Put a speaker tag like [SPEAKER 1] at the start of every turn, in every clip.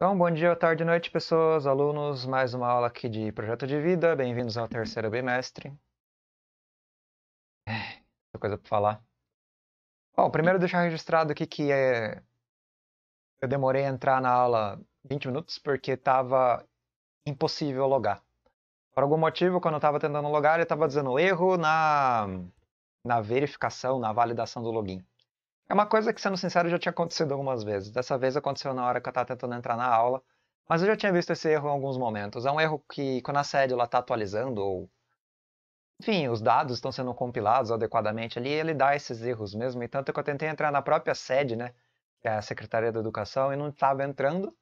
[SPEAKER 1] Então, bom dia, tarde e noite, pessoas, alunos. Mais uma aula aqui de Projeto de Vida. Bem-vindos ao terceiro bimestre. É, muita coisa para falar. Bom, primeiro deixar registrado aqui que é... eu demorei a entrar na aula 20 minutos porque estava impossível logar. Por algum motivo, quando eu estava tentando logar, ele estava dizendo erro na, na verificação, na validação do login. É uma coisa que, sendo sincero, já tinha acontecido algumas vezes. Dessa vez aconteceu na hora que eu estava tentando entrar na aula, mas eu já tinha visto esse erro em alguns momentos. É um erro que, quando a ela está atualizando ou enfim, os dados estão sendo compilados adequadamente ali, ele dá esses erros mesmo. E tanto que eu tentei entrar na própria sede, né, que é a Secretaria da Educação, e não estava entrando.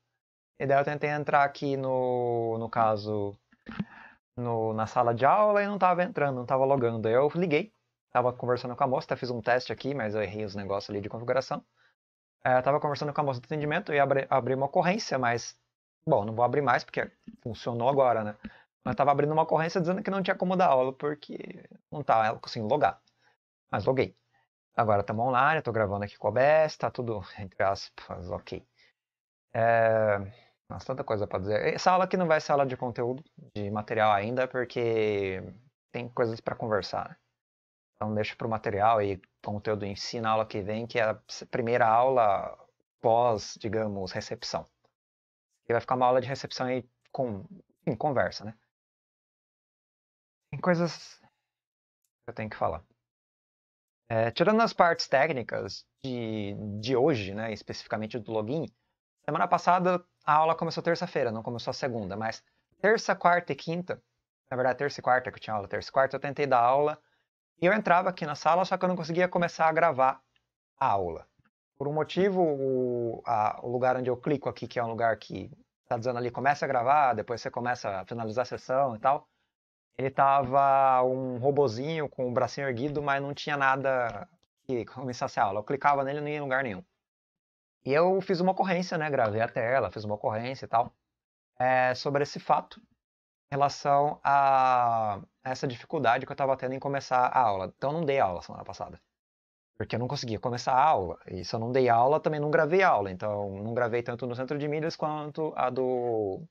[SPEAKER 1] E daí eu tentei entrar aqui no, no caso, no, na sala de aula e não estava entrando, não estava logando. Aí eu liguei Tava conversando com a moça, até fiz um teste aqui, mas eu errei os negócios ali de configuração. É, tava conversando com a moça de atendimento e abri, abri uma ocorrência, mas. Bom, não vou abrir mais porque funcionou agora, né? Mas tava abrindo uma ocorrência dizendo que não tinha como dar aula porque não tá, ela logar. Mas loguei. Agora estamos online, estou gravando aqui com a OBS, tá tudo, entre aspas, ok. É... Nossa, tanta coisa para dizer. Essa aula aqui não vai ser aula de conteúdo, de material ainda, porque tem coisas para conversar. Né? Então deixa para o material e conteúdo em si na aula que vem, que é a primeira aula pós, digamos, recepção. E vai ficar uma aula de recepção aí com em conversa, né? Tem coisas que eu tenho que falar. É, tirando as partes técnicas de, de hoje, né, especificamente do login, semana passada a aula começou terça-feira, não começou a segunda, mas terça, quarta e quinta, na verdade terça e quarta, que eu tinha aula terça e quarta, eu tentei dar aula e eu entrava aqui na sala, só que eu não conseguia começar a gravar a aula. Por um motivo, o, a, o lugar onde eu clico aqui, que é um lugar que está dizendo ali, começa a gravar, depois você começa a finalizar a sessão e tal, ele tava um robozinho com o bracinho erguido, mas não tinha nada que começasse a aula. Eu clicava nele e não ia em lugar nenhum. E eu fiz uma ocorrência, né? Gravei a tela, fiz uma ocorrência e tal, é, sobre esse fato relação a, essa dificuldade que eu estava tendo em começar a aula. Então eu não dei aula semana passada. Porque eu não conseguia começar a aula. E se eu não dei aula, também não gravei aula. Então, não gravei tanto no centro de milhas quanto a do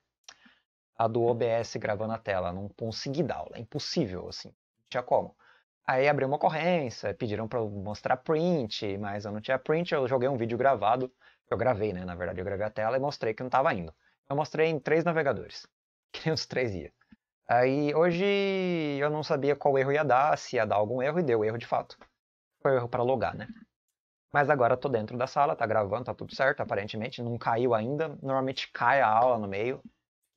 [SPEAKER 1] a do OBS gravando a tela. Não consegui dar aula. É impossível, assim. Não tinha como. Aí abriu uma ocorrência, pediram para eu mostrar print, mas eu não tinha print. Eu joguei um vídeo gravado. Eu gravei, né? Na verdade, eu gravei a tela e mostrei que não estava indo. Eu mostrei em três navegadores que uns três dias. Aí hoje eu não sabia qual erro ia dar, se ia dar algum erro, e deu erro de fato. Foi erro para logar, né? Mas agora tô dentro da sala, tá gravando, tá tudo certo, aparentemente. Não caiu ainda. Normalmente cai a aula no meio.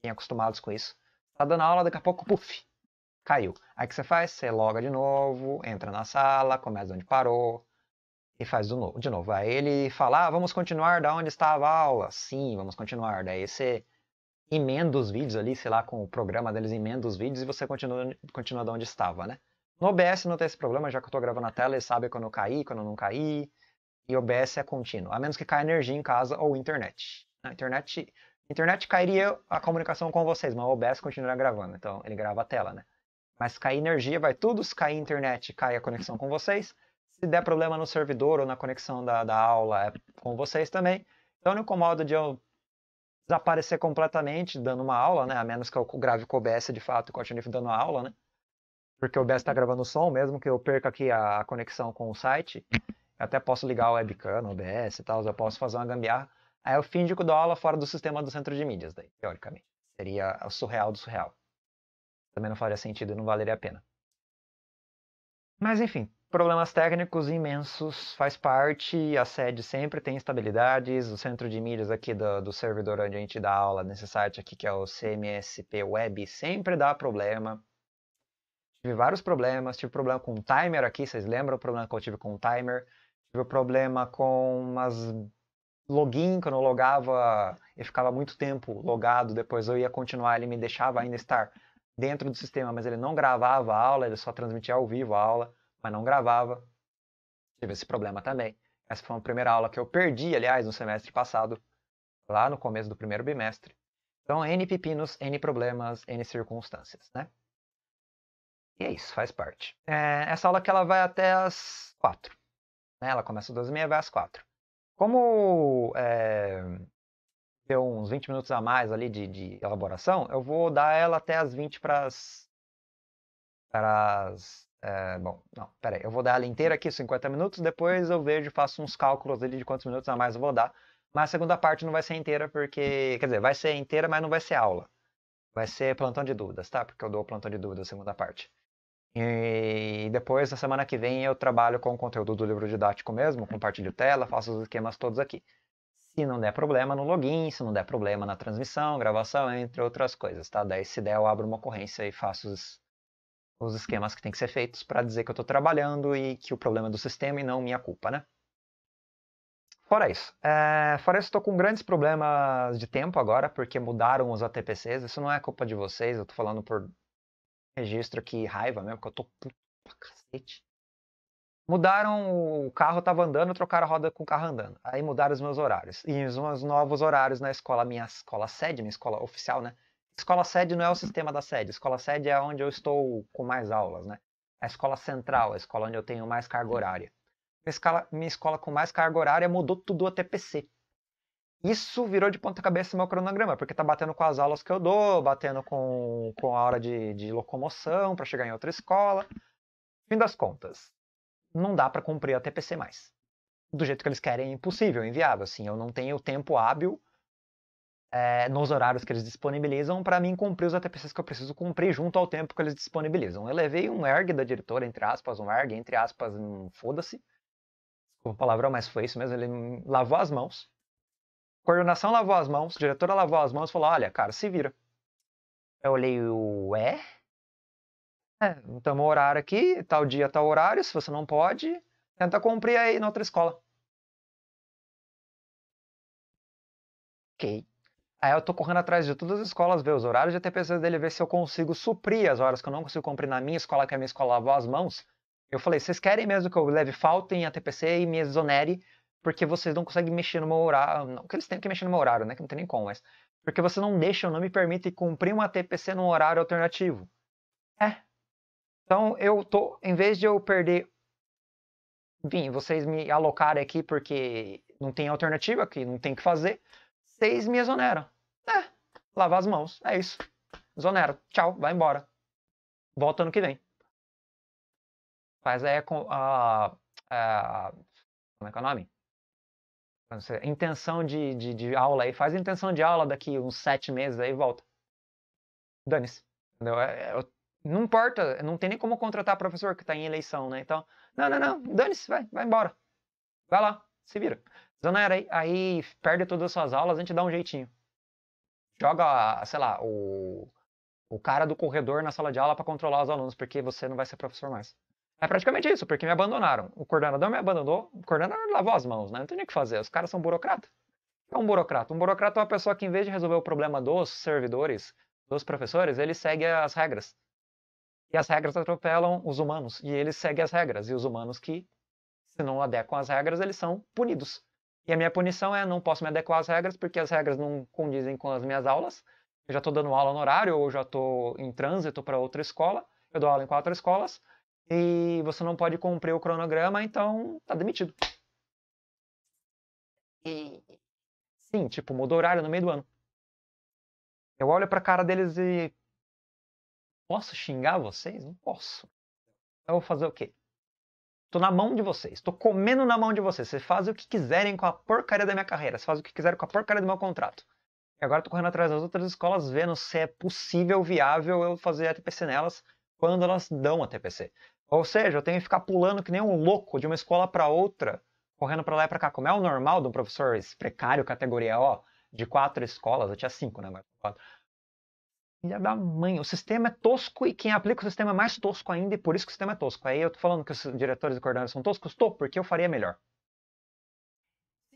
[SPEAKER 1] Quem acostumados com isso. Tá dando aula, daqui a pouco, puf, caiu. Aí o que você faz? Você loga de novo, entra na sala, começa onde parou e faz de novo. De novo. Aí ele fala, ah, vamos continuar da onde estava a aula. Sim, vamos continuar. Daí você emenda os vídeos ali, sei lá, com o programa deles emenda os vídeos e você continua, continua de onde estava, né? No OBS não tem esse problema, já que eu estou gravando a tela, ele sabe quando eu caí, quando eu não caí. E OBS é contínuo, a menos que caia energia em casa ou internet. Na né? internet, internet cairia a comunicação com vocês, mas o OBS continua gravando, então ele grava a tela, né? Mas cair energia, vai tudo, se cair internet, cai a conexão com vocês. Se der problema no servidor ou na conexão da, da aula, é com vocês também. Então não incomoda de eu desaparecer completamente dando uma aula, né? A menos que eu grave com o OBS de fato e continue dando uma aula, né? Porque o OBS está gravando o som, mesmo que eu perca aqui a conexão com o site. Eu até posso ligar o webcam, o OBS e tal, eu posso fazer uma gambiarra. Aí eu finge que dou aula fora do sistema do centro de mídias, daí, teoricamente. Seria o surreal do surreal. Também não faria sentido e não valeria a pena. Mas enfim, Problemas técnicos imensos, faz parte, a sede sempre tem instabilidades, o centro de milhas aqui do, do servidor onde a gente dá aula, nesse site aqui que é o CMSP Web, sempre dá problema. Tive vários problemas, tive problema com o timer aqui, vocês lembram o problema que eu tive com o timer? Tive problema com umas login, quando eu logava, e ficava muito tempo logado, depois eu ia continuar, ele me deixava ainda estar dentro do sistema, mas ele não gravava a aula, ele só transmitia ao vivo a aula mas não gravava. Tive esse problema também. Essa foi uma primeira aula que eu perdi, aliás, no semestre passado, lá no começo do primeiro bimestre. Então, N pepinos, N problemas, N circunstâncias, né? E é isso, faz parte. É, essa aula que ela vai até as quatro. Né? Ela começa às 12h30 vai às quatro. Como é, deu uns 20 minutos a mais ali de, de elaboração, eu vou dar ela até as 20 para as é, bom, não, peraí, eu vou dar ela inteira aqui, 50 minutos, depois eu vejo, faço uns cálculos ali de quantos minutos a mais eu vou dar. Mas a segunda parte não vai ser inteira, porque. Quer dizer, vai ser inteira, mas não vai ser aula. Vai ser plantão de dúvidas, tá? Porque eu dou plantão de dúvidas a segunda parte. E depois, na semana que vem, eu trabalho com o conteúdo do livro didático mesmo, compartilho tela, faço os esquemas todos aqui. Se não der problema no login, se não der problema na transmissão, gravação, entre outras coisas, tá? Daí, se der, eu abro uma ocorrência e faço os os esquemas que têm que ser feitos para dizer que eu estou trabalhando e que o problema é do sistema e não minha culpa, né? Fora isso, é, fora isso, estou com grandes problemas de tempo agora, porque mudaram os ATPCs. Isso não é culpa de vocês, eu estou falando por registro aqui, raiva mesmo, porque eu tô puto pra cacete. Mudaram, o carro tava andando, trocaram a roda com o carro andando. Aí mudaram os meus horários. E os meus novos horários na escola, minha escola sede, minha escola oficial, né? Escola sede não é o sistema da sede. Escola sede é onde eu estou com mais aulas, né? A escola central, a escola onde eu tenho mais carga horária. Escola, minha escola com mais carga horária mudou tudo até PC. Isso virou de ponta cabeça meu cronograma, porque tá batendo com as aulas que eu dou, batendo com, com a hora de, de locomoção para chegar em outra escola. Fim das contas, não dá para cumprir a TPC mais. Do jeito que eles querem, é impossível, é inviável. Assim, eu não tenho tempo hábil é, nos horários que eles disponibilizam para mim cumprir os ATPCs que eu preciso cumprir junto ao tempo que eles disponibilizam. Eu levei um erg da diretora, entre aspas, um erg, entre aspas, um foda-se. Desculpa a palavra, mas foi isso mesmo. Ele lavou as mãos. Coordenação lavou as mãos, diretora lavou as mãos e falou: olha, cara, se vira. Eu olhei o é? É, estamos horário aqui, tal dia, tal horário, se você não pode, tenta cumprir aí na outra escola. Ok. Aí eu tô correndo atrás de todas as escolas, ver os horários de ATPC dele, ver se eu consigo suprir as horas que eu não consigo cumprir na minha escola, que é a minha escola lavou as mãos. Eu falei, vocês querem mesmo que eu leve falta em ATPC e me exonere, porque vocês não conseguem mexer no meu horário. Não que eles têm que mexer no meu horário, né? Que não tem nem como, mas. Porque vocês não deixam, não me permitem cumprir uma ATPC num horário alternativo. É. Então eu tô, em vez de eu perder. Enfim, vocês me alocarem aqui porque não tem alternativa, que não tem o que fazer seis me exonera. É, lavar as mãos, é isso. Exonera, tchau, vai embora. Volta ano que vem. Faz aí é a, a, é, Como é que é o nome? Intenção de, de, de aula aí. Faz intenção de aula daqui uns sete meses aí volta. Dane-se. É, não importa, não tem nem como contratar professor que está em eleição, né? Então, não, não, não, dane-se, vai, vai embora. Vai lá, se vira. Zanera, então, né, aí, aí perde todas as suas aulas, a gente dá um jeitinho. Joga, sei lá, o, o cara do corredor na sala de aula para controlar os alunos, porque você não vai ser professor mais. É praticamente isso, porque me abandonaram. O coordenador me abandonou, o coordenador lavou as mãos, né? Não tem o que fazer, os caras são burocratas. É um burocrata. Um burocrata é uma pessoa que, em vez de resolver o problema dos servidores, dos professores, ele segue as regras. E as regras atropelam os humanos, e ele segue as regras. E os humanos que, se não adequam às regras, eles são punidos. E a minha punição é não posso me adequar às regras, porque as regras não condizem com as minhas aulas. Eu já estou dando aula no horário, ou já estou em trânsito para outra escola. Eu dou aula em quatro escolas. E você não pode cumprir o cronograma, então tá demitido. E... Sim, tipo, mudou o horário
[SPEAKER 2] no meio do ano. Eu olho pra cara deles e. Posso
[SPEAKER 1] xingar vocês? Não posso. Eu vou fazer o quê? Tô na mão de vocês, tô comendo na mão de vocês. Vocês fazem o que quiserem com a porcaria da minha carreira, vocês fazem o que quiserem com a porcaria do meu contrato. E agora tô correndo atrás das outras escolas vendo se é possível, viável eu fazer a TPC nelas quando elas dão a TPC. Ou seja, eu tenho que ficar pulando que nem um louco de uma escola para outra, correndo para lá e para cá, como é o normal de um professor precário, categoria O, de quatro escolas, eu tinha cinco, né, quatro, Filha da mãe, o sistema é tosco e quem aplica o sistema é mais tosco ainda, e por isso que o sistema é tosco. Aí eu tô falando que os diretores e coordenadores são toscos? Tô, porque eu faria melhor.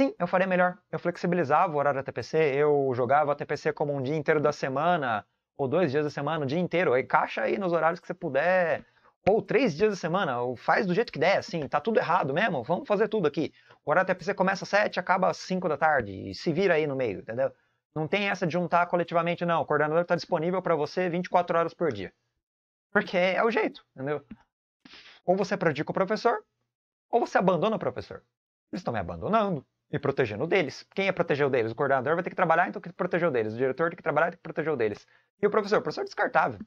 [SPEAKER 1] Sim, eu faria melhor. Eu flexibilizava o horário da TPC, eu jogava a TPC como um dia inteiro da semana, ou dois dias da semana, o dia inteiro. Aí caixa aí nos horários que você puder, ou três dias da semana, ou faz do jeito que der, assim, tá tudo errado mesmo, vamos fazer tudo aqui. O horário da TPC começa às sete, acaba às cinco da tarde, e se vira aí no meio, entendeu? Não tem essa de juntar tá coletivamente, não. O coordenador está disponível para você 24 horas por dia. Porque é o jeito, entendeu? Ou você predica o professor, ou você abandona o professor. Eles estão me abandonando e protegendo deles. Quem é proteger o deles? O coordenador vai ter que trabalhar, então tem que proteger o deles. O diretor tem que trabalhar, tem que proteger o deles. E o professor? O professor é descartável.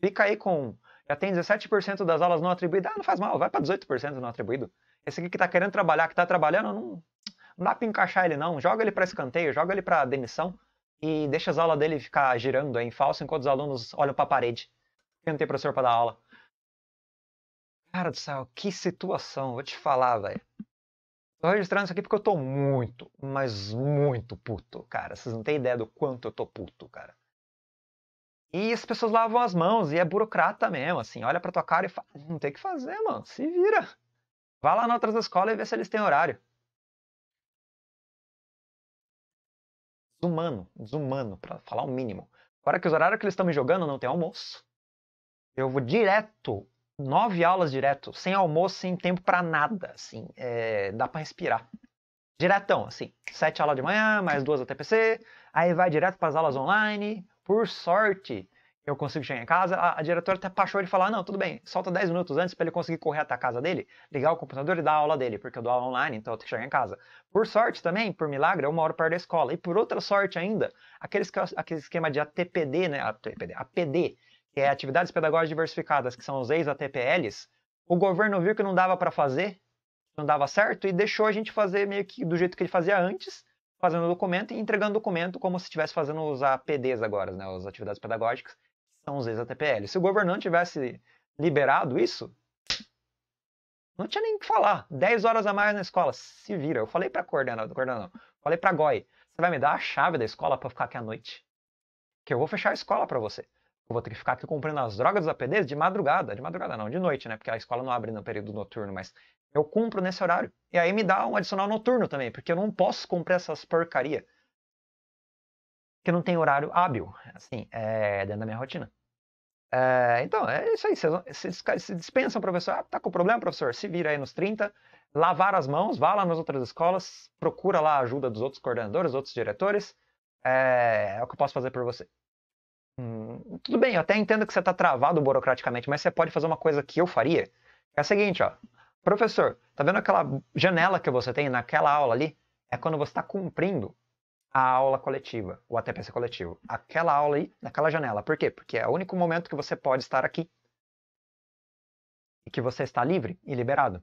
[SPEAKER 1] Fica aí com. Já tem 17% das aulas não atribuídas. Ah, não faz mal, vai para 18% não atribuído. Esse aqui que está querendo trabalhar, que está trabalhando, não, não dá para encaixar ele não, joga ele para escanteio, joga ele para demissão e deixa as aulas dele ficar girando em falso enquanto os alunos olham para a parede. Eu não tem professor para dar aula. Cara do céu, que situação, vou te falar, velho. Tô registrando isso aqui porque eu tô muito, mas muito puto, cara. Vocês não têm ideia do quanto eu tô puto, cara. E as pessoas lavam as mãos e é burocrata mesmo, assim, olha pra tua cara e fala, não tem o que fazer, mano, se vira. Vá lá na outras escolas e vê se eles têm horário. desumano, desumano, para falar o mínimo. Agora que os horários que eles estão me jogando não tem almoço. Eu vou direto, nove aulas direto, sem almoço, sem tempo para nada, assim, é, dá para respirar. Diretão, assim, sete aulas de manhã, mais duas até PC, aí vai direto para as aulas online. Por sorte, eu consigo chegar em casa, a, a diretora até baixou ele e falar, não, tudo bem, solta 10 minutos antes para ele conseguir correr até a casa dele, ligar o computador e dar a aula dele, porque eu dou aula online, então eu tenho que chegar em casa. Por sorte também, por milagre, eu moro perto da escola. E por outra sorte ainda, aqueles, aquele esquema de ATPD, né, ATPD, APD, que é Atividades Pedagógicas Diversificadas, que são os ex-ATPLs, o governo viu que não dava para fazer, não dava certo, e deixou a gente fazer meio que do jeito que ele fazia antes, fazendo documento e entregando documento como se estivesse fazendo os APDs agora, né, as Atividades Pedagógicas, são os ex-ATPL. Se o governante tivesse liberado isso, não tinha nem o que falar. 10 horas a mais na escola, se vira. Eu falei para coordenador, coordenador, falei para Goi, você vai me dar a chave da escola para ficar aqui à noite? Que eu vou fechar a escola para você. Eu vou ter que ficar aqui comprando as drogas dos APDs de madrugada, de madrugada não, de noite, né? Porque a escola não abre no período noturno, mas eu cumpro nesse horário. E aí me dá um adicional noturno também, porque eu não posso comprar essas porcaria. Porque não tem horário hábil, assim, é, dentro da minha rotina. É, então, é isso aí. Vocês, vocês dispensam, professor. Ah, tá com problema, professor? Se vira aí nos 30. Lavar as mãos, vá lá nas outras escolas, procura lá a ajuda dos outros coordenadores, outros diretores. É, é o que eu posso fazer por você. Hum, tudo bem, eu até entendo que você está travado burocraticamente, mas você pode fazer uma coisa que eu faria. É o seguinte, ó. Professor, tá vendo aquela janela que você tem naquela aula ali? É quando você está cumprindo a aula coletiva, o ATPC coletivo. Aquela aula aí, naquela janela. Por quê? Porque é o único momento que você pode estar aqui. E que você está livre e liberado.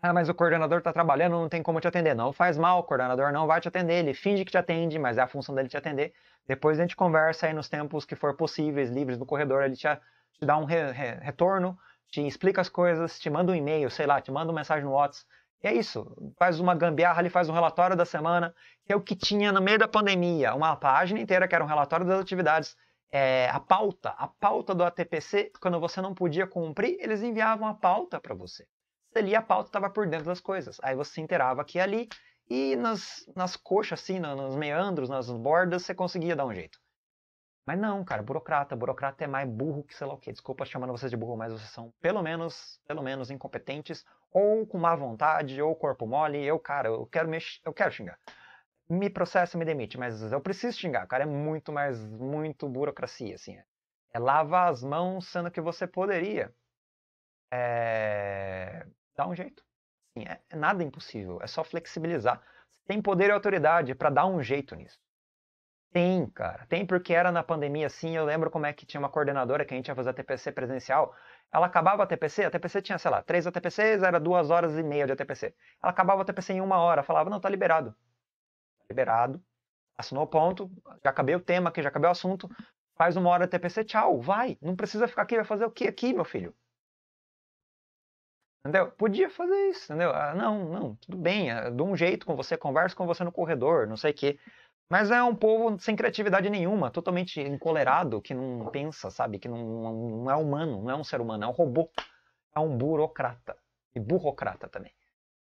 [SPEAKER 1] Ah, mas o coordenador está trabalhando, não tem como te atender. Não faz mal, o coordenador não vai te atender. Ele finge que te atende, mas é a função dele te atender. Depois a gente conversa aí nos tempos que for possíveis, livres no corredor. Ele te, te dá um re, re, retorno, te explica as coisas, te manda um e-mail, sei lá, te manda uma mensagem no WhatsApp e é isso. Faz uma gambiarra, ali faz um relatório da semana, que é o que tinha no meio da pandemia, uma página inteira que era um relatório das atividades. É, a pauta, a pauta do ATPC, quando você não podia cumprir, eles enviavam a pauta para você. Você lia a pauta, estava por dentro das coisas. Aí você se inteirava aqui e ali, e nas, nas coxas, assim, nos meandros, nas bordas, você conseguia dar um jeito. Mas não, cara, burocrata, burocrata é mais burro que sei lá o quê. Desculpa chamando vocês de burro, mas vocês são pelo menos, pelo menos incompetentes, ou com má vontade, ou corpo mole. Eu, cara, eu quero me, eu quero xingar. Me processa, me demite, mas eu preciso xingar, cara. É muito mais, muito burocracia, assim. É, lava as mãos, sendo que você poderia é... dar um jeito. Assim, é, é nada impossível, é só flexibilizar. Você tem poder e autoridade para dar um jeito nisso. Tem, cara. Tem porque era na pandemia, assim, eu lembro como é que tinha uma coordenadora que a gente ia fazer a TPC presencial. Ela acabava a TPC, a TPC tinha, sei lá, três ATPCs, era duas horas e meia de ATPC. Ela acabava a TPC em uma hora, falava, não, tá liberado. Tá liberado, assinou o ponto, já acabei o tema aqui, já acabei o assunto, faz uma hora de TPC, tchau, vai. Não precisa ficar aqui, vai fazer o que aqui, meu filho? Entendeu? Podia fazer isso, entendeu? Ah, não, não, tudo bem, ah, de um jeito com você, converso com você no corredor, não sei o quê. Mas é um povo sem criatividade nenhuma, totalmente encolerado, que não pensa, sabe? Que não, não é humano, não é um ser humano, é um robô. É um burocrata. E burocrata também.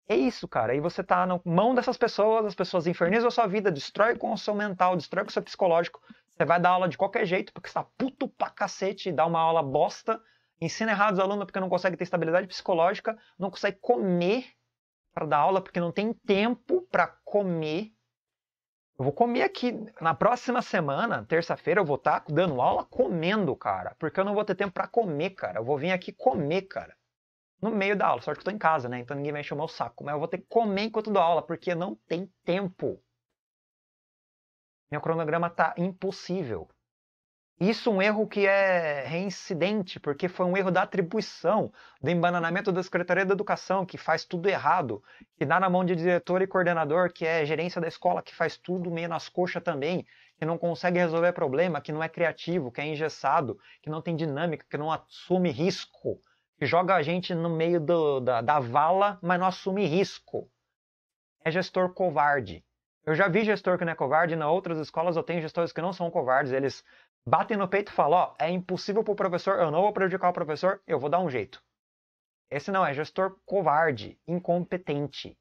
[SPEAKER 1] É isso, cara. E você tá na mão dessas pessoas, as pessoas infernizam a sua vida, destrói com o seu mental, destrói com o seu psicológico. Você vai dar aula de qualquer jeito, porque você tá puto pra cacete, dá uma aula bosta, ensina errado os alunos porque não consegue ter estabilidade psicológica, não consegue comer para dar aula porque não tem tempo para comer eu vou comer aqui. Na próxima semana, terça-feira, eu vou estar tá dando aula comendo, cara. Porque eu não vou ter tempo para comer, cara. Eu vou vir aqui comer, cara. No meio da aula. Só que eu tô em casa, né? Então ninguém vai encher o meu saco. Mas eu vou ter que comer enquanto dou aula, porque não tem tempo. Meu cronograma tá impossível. Isso é um erro que é reincidente, porque foi um erro da atribuição, do embananamento da Secretaria da Educação, que faz tudo errado, que dá na mão de diretor e coordenador, que é gerência da escola, que faz tudo meio nas coxas também, que não consegue resolver problema, que não é criativo, que é engessado, que não tem dinâmica, que não assume risco, que joga a gente no meio do, da, da vala, mas não assume risco. É gestor covarde. Eu já vi gestor que não é covarde, na outras escolas eu tenho gestores que não são covardes, eles batem no peito e falam: ó, é impossível para o professor, eu não vou prejudicar o professor, eu vou dar um jeito. Esse não é gestor covarde, incompetente.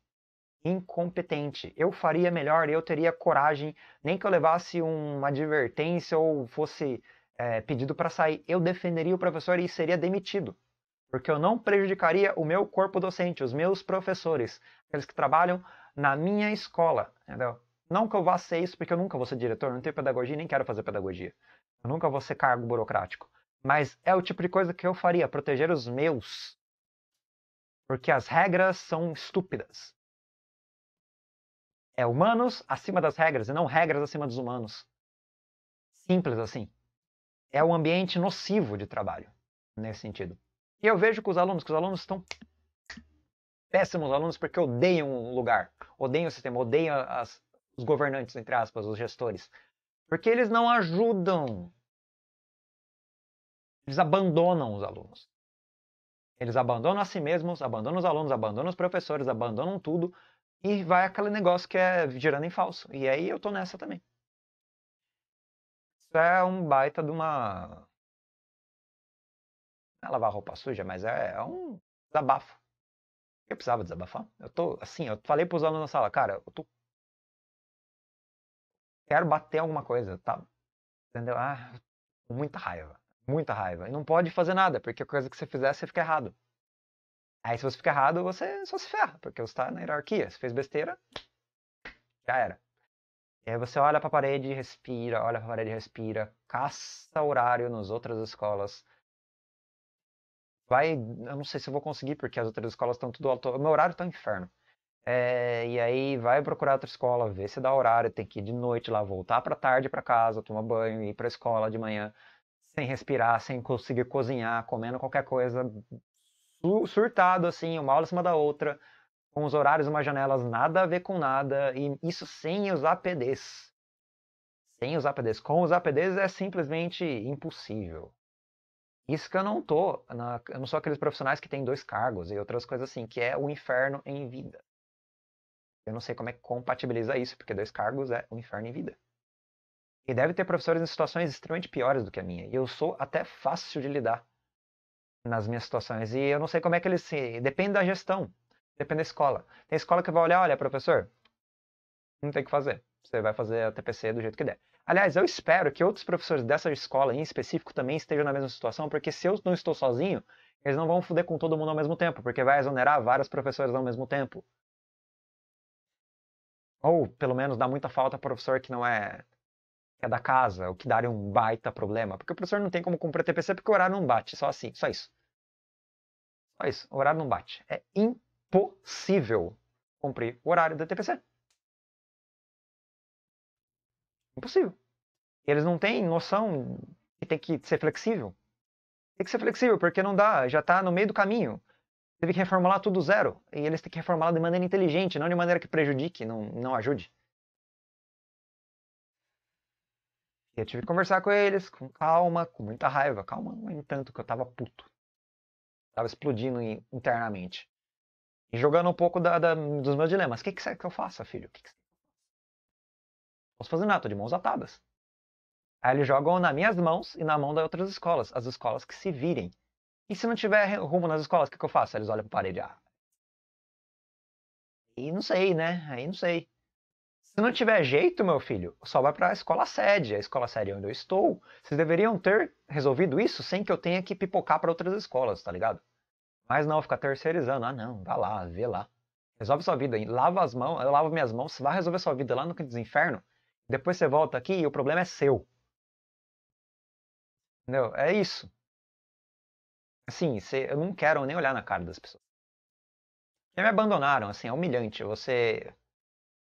[SPEAKER 1] Incompetente. Eu faria melhor, eu teria coragem, nem que eu levasse uma advertência ou fosse é, pedido para sair. Eu defenderia o professor e seria demitido. Porque eu não prejudicaria o meu corpo docente, os meus professores, aqueles que trabalham na minha escola. Entendeu? Não que eu vá ser isso, porque eu nunca vou ser diretor, não tenho pedagogia nem quero fazer pedagogia. Eu nunca vou ser cargo burocrático. Mas é o tipo de coisa que eu faria, proteger os meus. Porque as regras são estúpidas. É humanos acima das regras e não regras acima dos humanos. Simples assim. É um ambiente nocivo de trabalho, nesse sentido. E eu vejo que os alunos, que os alunos estão péssimos alunos porque odeiam o lugar, odeiam o sistema, odeiam as, os governantes, entre aspas, os gestores. Porque eles não ajudam. Eles abandonam os alunos. Eles abandonam a si mesmos, abandonam os alunos, abandonam os professores, abandonam tudo e vai aquele negócio que é girando em falso. E aí eu tô nessa também. Isso é um baita de uma. Não é lavar roupa suja, mas é, é um desabafo. Eu precisava desabafar. Eu tô, assim, eu falei pros alunos na sala, cara, eu tô quero bater alguma coisa, tá? Entendeu? Ah, muita raiva, muita raiva. E não pode fazer nada, porque a coisa que você fizer, você fica errado. Aí se você fica errado, você só se ferra, porque você tá na hierarquia. Se fez besteira, já era. E aí você olha para a parede, respira, olha para a parede, respira, caça horário nas outras escolas. Vai, eu não sei se eu vou conseguir, porque as outras escolas estão tudo alto. O meu horário tá um inferno. É, e aí vai procurar outra escola, vê se dá horário, tem que ir de noite lá, voltar para tarde para casa, tomar banho, ir para escola de manhã, sem respirar, sem conseguir cozinhar, comendo qualquer coisa, surtado assim, uma aula em cima da outra, com os horários, umas janelas, nada a ver com nada, e isso sem os APDs. Sem os APDs. Com os APDs é simplesmente impossível. Isso que eu não tô, na, eu não sou aqueles profissionais que têm dois cargos e outras coisas assim, que é o inferno em vida. Eu não sei como é que compatibiliza isso, porque dois cargos é um inferno em vida. E deve ter professores em situações extremamente piores do que a minha. E eu sou até fácil de lidar nas minhas situações. E eu não sei como é que eles se. Depende da gestão. Depende da escola. Tem escola que vai olhar, olha, professor, não tem o que fazer. Você vai fazer a TPC do jeito que der. Aliás, eu espero que outros professores dessa escola em específico também estejam na mesma situação, porque se eu não estou sozinho, eles não vão foder com todo mundo ao mesmo tempo, porque vai exonerar vários professores ao mesmo tempo. Ou pelo menos dá muita falta para o professor que não é é da casa, o que daria um baita problema. Porque o professor não tem como cumprir TPC porque o horário não bate, só assim, só isso. Só isso, o horário não bate. É impossível cumprir o horário da TPC. Impossível. Eles não têm noção que tem que ser flexível. Tem que ser flexível, porque não dá, já está no meio do caminho teve que reformular tudo zero. E eles têm que reformular de maneira inteligente, não de maneira que prejudique, não, não ajude. E eu tive que conversar com eles com calma, com muita raiva. Calma, no entanto, é que eu tava puto. Tava explodindo internamente. E jogando um pouco da, da, dos meus dilemas. O que, você será que eu faça, filho? O que, posso fazer nada, tô de mãos atadas. Aí eles jogam nas minhas mãos e na mão das outras escolas. As escolas que se virem. E se não tiver rumo nas escolas, o que, que eu faço? Eles olham para a parede. Ah. E não sei, né? Aí não sei. Se não tiver jeito, meu filho, só vai para a escola sede. A escola sede onde eu estou. Vocês deveriam ter resolvido isso sem que eu tenha que pipocar para outras escolas, tá ligado? Mas não, fica terceirizando. Ah, não, Vá lá, vê lá. Resolve sua vida, aí. lava as mãos, eu lavo minhas mãos, você vai resolver sua vida lá no canto dos inferno. Depois você volta aqui e o problema é seu. Entendeu? É isso. Assim, eu não quero nem olhar na cara das pessoas. Já me abandonaram, assim, é humilhante. Você.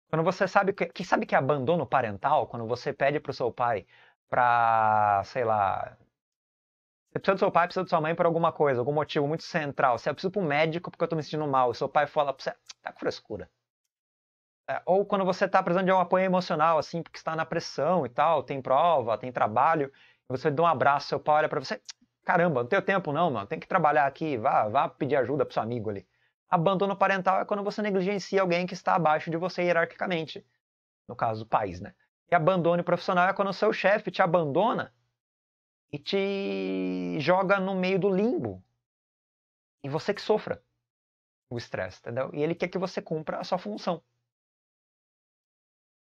[SPEAKER 1] Quando você sabe que, sabe que é abandono parental, quando você pede pro seu pai pra, sei lá. Você precisa do seu pai, precisa da sua mãe por alguma coisa, algum motivo muito central. Você precisa pro médico porque eu tô me sentindo mal. o seu pai fala pra você, tá com frescura. É, ou quando você tá precisando de um apoio emocional, assim, porque está na pressão e tal, tem prova, tem trabalho, você dá um abraço, seu pai olha pra você, Caramba, não tenho tempo não, mano. Tem que trabalhar aqui. Vá, vá pedir ajuda pro seu amigo ali. Abandono parental é quando você negligencia alguém que está abaixo de você hierarquicamente. No caso, pais, né? E abandono profissional é quando o seu chefe te abandona e te joga no meio do limbo. E você que sofra o estresse, entendeu? E ele quer que você cumpra a sua função.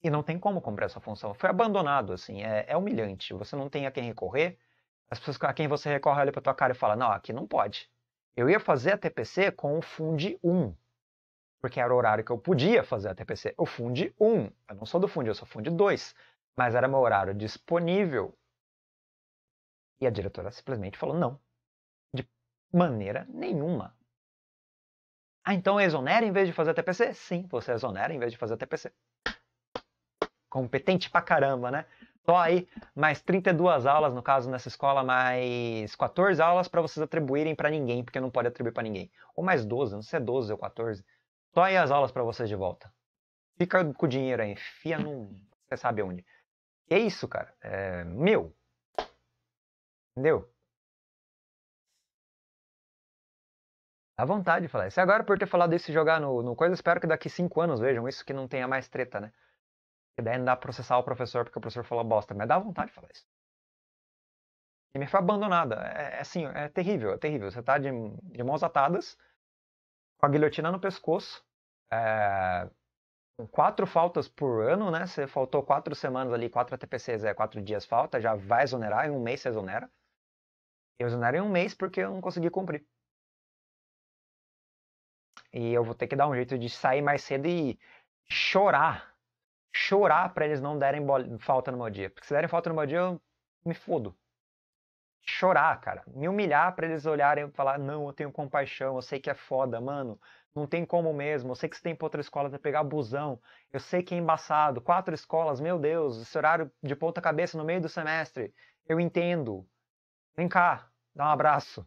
[SPEAKER 1] E não tem como cumprir essa função. Foi abandonado, assim. É, é humilhante. Você não tem a quem recorrer as pessoas a quem você recorre olham para tua cara e falam, não, aqui não pode. Eu ia fazer a TPC com o Fund 1, porque era o horário que eu podia fazer a TPC. O Fund 1, eu não sou do Fund, eu sou Fund 2, mas era meu horário disponível. E a diretora simplesmente falou não, de maneira nenhuma. Ah, então exonera em vez de fazer a TPC? Sim, você exonera em vez de fazer a TPC. Competente pra caramba, né? só aí mais 32 aulas, no caso, nessa escola, mais 14 aulas para vocês atribuírem para ninguém, porque não pode atribuir para ninguém. Ou mais 12, não sei se é 12 ou 14. Só aí as aulas para vocês de volta. Fica com o dinheiro aí, enfia num. Você sabe onde. É isso, cara. É meu. Entendeu? À vontade de falar. Se é agora por ter falado isso e jogar no, no coisa, espero que daqui 5 anos vejam isso que não tenha mais treta, né? E daí não dá pra processar o professor porque o professor falou bosta. Mas dá vontade de falar isso. E me foi abandonada. É, é assim, é terrível, é terrível. Você tá de, de mãos atadas, com a guilhotina no pescoço, é, com quatro faltas por ano, né? Você faltou quatro semanas ali, quatro ATPCs é quatro dias falta, já vai exonerar, em um mês você exonera. Eu exonero em um mês porque eu não consegui cumprir. E eu vou ter que dar um jeito de sair mais cedo e chorar chorar para eles não derem falta no meu dia. Porque se derem falta no meu dia, eu me fodo. Chorar, cara. Me humilhar para eles olharem e falar: não, eu tenho compaixão, eu sei que é foda, mano. Não tem como mesmo. Eu sei que você tem pra outra escola pra pegar busão. Eu sei que é embaçado. Quatro escolas, meu Deus, esse horário de ponta cabeça no meio do semestre. Eu entendo. Vem cá, dá um abraço.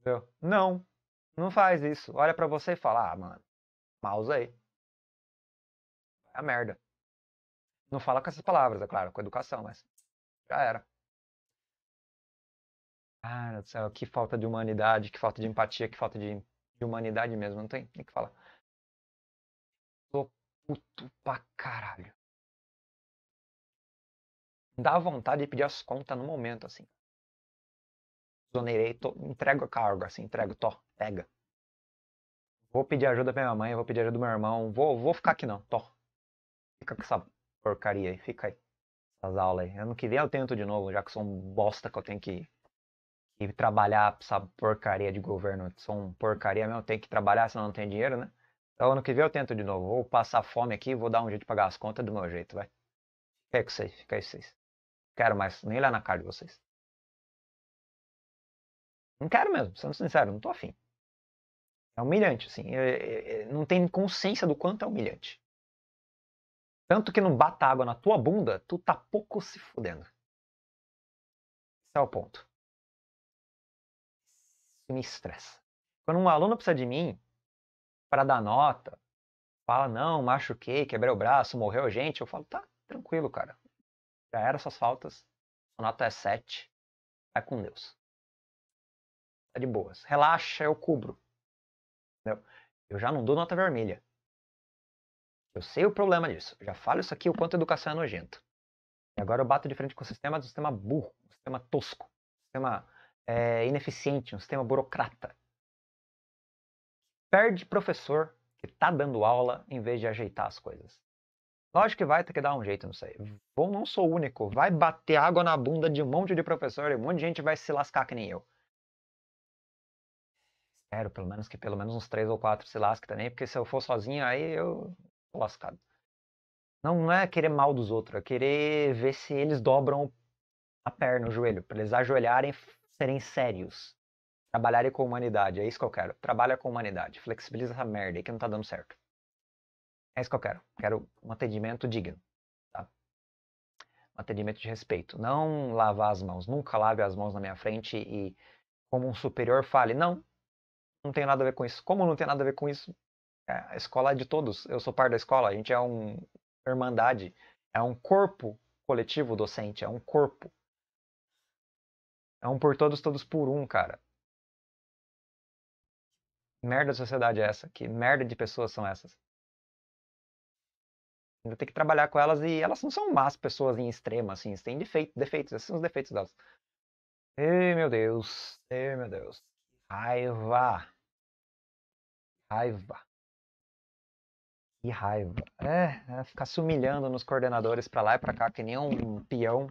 [SPEAKER 1] Entendeu? Não, não faz isso. Olha para você e fala: ah, mano, mouse
[SPEAKER 2] aí. É a merda. Não fala com essas palavras, é claro, com educação, mas
[SPEAKER 1] já era. Cara do céu, que falta de humanidade, que falta de empatia, que falta de, de humanidade mesmo, não tem nem que falar.
[SPEAKER 2] Tô puto pra caralho.
[SPEAKER 1] Dá vontade de pedir as contas no momento, assim. Zonerei, tô, entrego a carga, assim, entrego, tô, pega. Vou pedir ajuda pra minha mãe, vou pedir ajuda do meu irmão, vou, vou ficar aqui não, tô. Fica com essa porcaria aí. Fica aí. Essas aulas aí. Ano que vem eu tento de novo, já que sou um bosta que eu tenho que ir trabalhar essa porcaria de governo. Sou um porcaria mesmo, eu tenho que trabalhar, senão não tem dinheiro, né? Então ano que vem eu tento de novo. Vou passar fome aqui, vou dar um jeito de pagar as contas do meu jeito, vai. Fica aí com vocês, fica aí com vocês. Quero mais, nem lá na cara de vocês. Não quero mesmo, sendo sincero, não tô afim. É humilhante, assim. É, é, é, não tem consciência do quanto é humilhante. Tanto que não bata água na tua bunda, tu tá pouco
[SPEAKER 2] se fudendo. Esse é o ponto.
[SPEAKER 1] Isso me estressa. Quando um aluno precisa de mim para dar nota, fala, não, machuquei, quebrei o braço, morreu gente, eu falo, tá, tranquilo, cara. Já eram suas faltas, sua nota é 7, vai com Deus. Tá de boas. Relaxa, eu cubro. Entendeu? Eu já não dou nota vermelha. Eu sei o problema disso. já falo isso aqui, o quanto a educação é nojenta. E agora eu bato de frente com o sistema, um sistema burro, um sistema tosco, um sistema é, ineficiente, um sistema burocrata. Perde professor que está dando aula em vez de ajeitar as coisas. Lógico que vai ter que dar um jeito não sei. Bom, não sou único. Vai bater água na bunda de um monte de professor e um monte de gente vai se lascar que nem eu. Espero pelo menos que pelo menos uns três ou quatro se lasquem também, porque se eu for sozinho aí eu lascado. Não é querer mal dos outros, é querer ver se eles dobram a perna, o joelho, para eles ajoelharem, serem sérios. Trabalharem com humanidade, é isso que eu quero. Trabalha com humanidade, flexibiliza essa merda aí que não tá dando certo. É isso que eu quero. Quero um atendimento digno, tá? Um atendimento de respeito. Não lavar as mãos, nunca lave as mãos na minha frente e como um superior fale, não, não tem nada a ver com isso. Como não tem nada a ver com isso, é, a escola é de todos. Eu sou par da escola. A gente é uma irmandade. É um corpo coletivo docente. É um corpo. É um por todos, todos por um, cara. Merda de sociedade é essa? Que merda de pessoas são essas? Ainda tem que trabalhar com elas e elas não são más pessoas em extrema, assim. tem têm defeitos, defeitos. Esses são os defeitos delas. Ei, meu Deus. Ei, meu Deus. Raiva. Raiva. Que raiva. É, é ficar se humilhando nos coordenadores para lá e para cá, que nem um peão.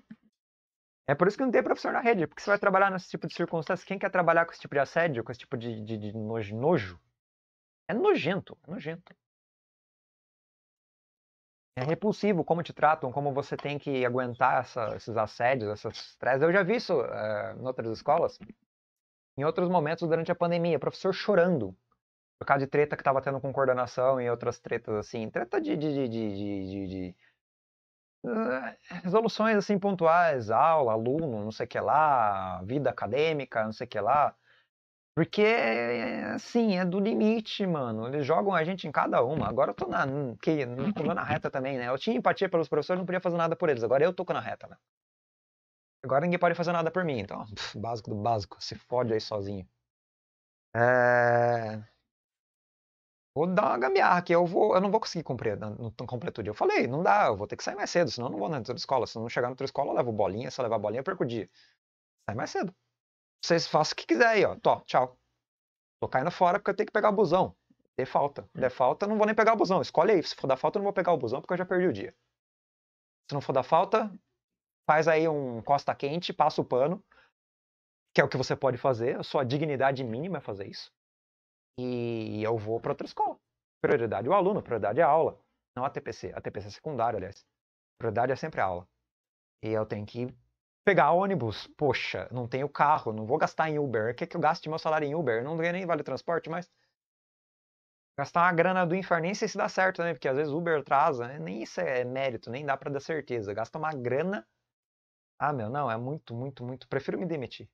[SPEAKER 1] É por isso que não tem professor na rede, porque você vai trabalhar nesse tipo de circunstância. Quem quer trabalhar com esse tipo de assédio, com esse tipo de, de, de nojo? É nojento, é nojento. É repulsivo como te tratam, como você tem que aguentar essa, esses assédios, essas estresse. Eu já vi isso uh, em outras escolas, em outros momentos durante a pandemia, professor chorando por causa de treta que tava tendo com coordenação e outras tretas assim. Treta de. de, de, de, de eh, Resoluções assim pontuais, aula, aluno, não sei o que lá, vida acadêmica, não sei o que lá. Porque, assim, é do limite, mano. Eles jogam a gente em cada uma. Agora eu tô na, hum, que, na reta também, né? Eu tinha empatia pelos professores, não podia fazer nada por eles. Agora eu tô na reta, né? Agora ninguém pode fazer nada por mim, então. básico do básico. Se fode aí sozinho. É vou dar uma gambiarra que eu vou, eu não vou conseguir cumprir na, na completude. Eu falei, não dá, eu vou ter que sair mais cedo, senão eu não vou na outra escola. Se eu não chegar na outra escola, eu levo bolinha, se eu levar bolinha, eu perco o dia. Sai mais cedo. Vocês façam o que quiser aí, ó. Tô, tchau. Tô caindo fora porque eu tenho que pegar o busão. Dê falta. Dê falta, não vou nem pegar o busão. Escolhe aí. Se for dar falta, eu não vou pegar o busão porque eu já perdi o dia. Se não for dar falta, faz aí um costa quente, passa o pano, que é o que você pode fazer. A sua dignidade mínima é fazer isso e eu vou para outra escola. Prioridade o aluno, prioridade é a aula, não a TPC. A TPC é secundária, aliás. Prioridade é sempre a aula. E eu tenho que pegar ônibus. Poxa, não tenho carro, não vou gastar em Uber. O que, é que eu gasto meu salário em Uber? Eu não ganho nem vale transporte, mas. Gastar uma grana do inferno, nem sei se dá certo, né? Porque às vezes Uber atrasa, né? nem isso é mérito, nem dá para dar certeza. Gasta uma grana. Ah, meu, não, é muito, muito, muito. Prefiro me demitir.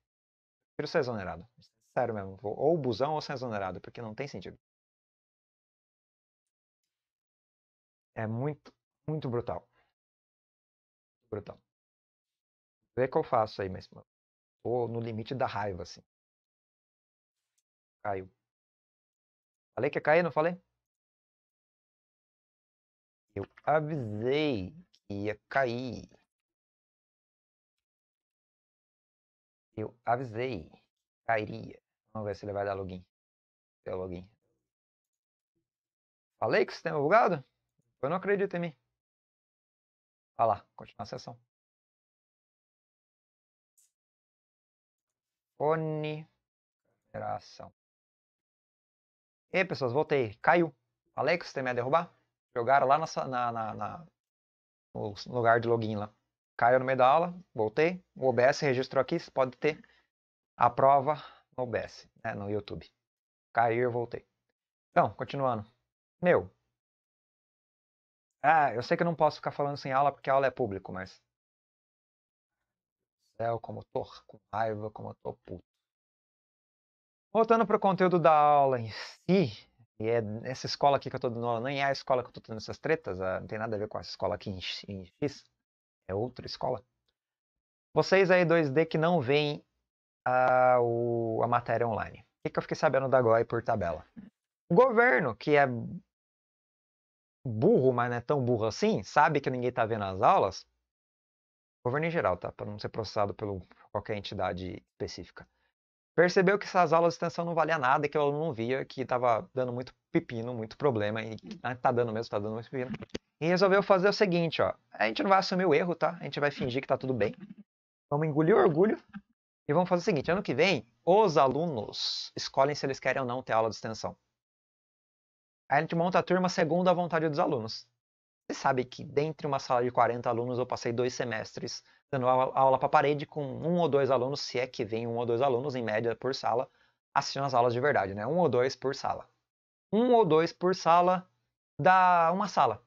[SPEAKER 1] Prefiro ser exonerado. Sério mesmo, ou busão ou sem exonerado, porque não tem sentido.
[SPEAKER 2] É muito, muito brutal. Brutal. Vê que eu faço aí, mas tô no limite da raiva, assim. Caiu. Falei que ia cair, não falei? Eu avisei que ia cair. Eu avisei. Cairia. Vamos ver se ele vai dar login. Deu login. Falei que o sistema é bugado? Eu não acredito em mim. Olha lá, continua a sessão. Oneração.
[SPEAKER 1] E pessoas, voltei. Caiu. Falei que o sistema ia derrubar. Jogaram lá na, na, na, no lugar de login lá. Caiu no meio da aula, voltei. O OBS registrou aqui, pode ter a prova no OBS, né, no YouTube. Caiu e voltei. Então, continuando. Meu. Ah, eu sei que eu não posso ficar falando sem aula porque a aula é público, mas. Céu, como eu tô com raiva, como eu tô puto. Voltando pro conteúdo da aula em si, e é nessa escola aqui que eu tô dando aula, nem é a escola que eu tô tendo essas tretas, ah, não tem nada a ver com essa escola aqui em X, é outra escola. Vocês aí 2D que não veem a, o, a matéria online. O que, que eu fiquei sabendo da GOI por tabela? O governo, que é burro, mas não é tão burro assim, sabe que ninguém está vendo as aulas, governo em geral, tá? Para não ser processado por qualquer entidade específica. Percebeu que essas aulas de extensão não valia nada, que o aluno não via, que estava dando muito pepino, muito problema, e está ah, dando mesmo, está dando muito pepino. E resolveu fazer o seguinte, ó. A gente não vai assumir o erro, tá? A gente vai fingir que tá tudo bem. Vamos engolir o orgulho e vamos fazer o seguinte: ano que vem, os alunos escolhem se eles querem ou não ter aula de extensão. Aí a gente monta a turma segundo a vontade dos alunos. Você sabe que dentre uma sala de 40 alunos eu passei dois semestres dando aula para parede com um ou dois alunos, se é que vem um ou dois alunos em média por sala, assistindo as aulas de verdade, né? Um ou dois por sala. Um ou dois por sala dá uma sala.